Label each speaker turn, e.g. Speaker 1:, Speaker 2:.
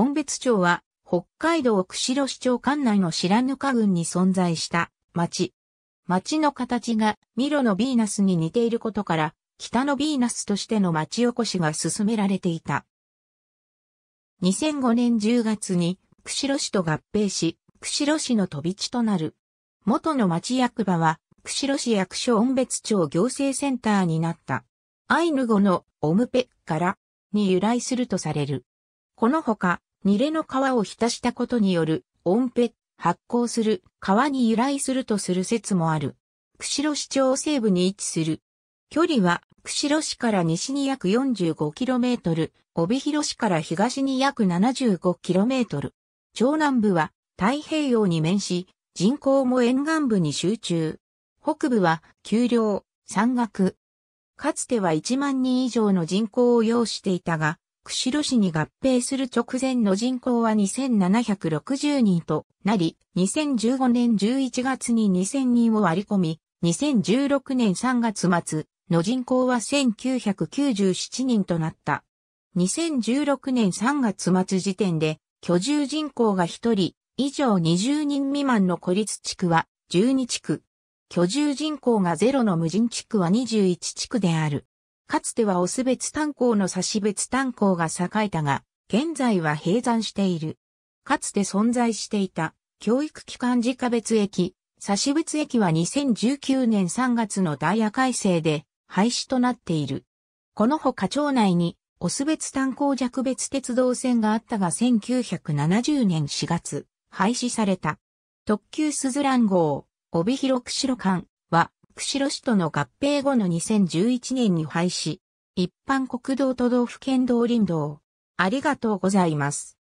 Speaker 1: 音別町は、北海道釧路市町管内の白糠郡に存在した町。町の形がミロのヴィーナスに似ていることから、北のヴィーナスとしての町おこしが進められていた。2005年10月に釧路市と合併し、釧路市の飛び地となる。元の町役場は、釧路市役所音別町行政センターになった。アイヌ語のオムペからに由来するとされる。このほか、ニレの皮を浸したことによる、温ペ、発酵する、川に由来するとする説もある。釧路市町西部に位置する。距離は、釧路市から西に約 45km、帯広市から東に約 75km。長南部は太平洋に面し、人口も沿岸部に集中。北部は丘陵、山岳。かつては1万人以上の人口を要していたが、釧路市に合併する直前の人口は2760人となり、2015年11月に2000人を割り込み、2016年3月末の人口は1997人となった。2016年3月末時点で、居住人口が1人以上20人未満の孤立地区は12地区。居住人口が0の無人地区は21地区である。かつてはオス別炭鉱の差別炭鉱が栄えたが、現在は閉山している。かつて存在していた、教育機関自家別駅、差別駅は2019年3月のダイヤ改正で廃止となっている。このほか町内に、オス別炭鉱弱別鉄道線があったが1970年4月、廃止された。特急スズラン号、帯広釧路間、釧路市との合併後の2011年に廃止。一般国道都道府県道林道。ありがとうございます。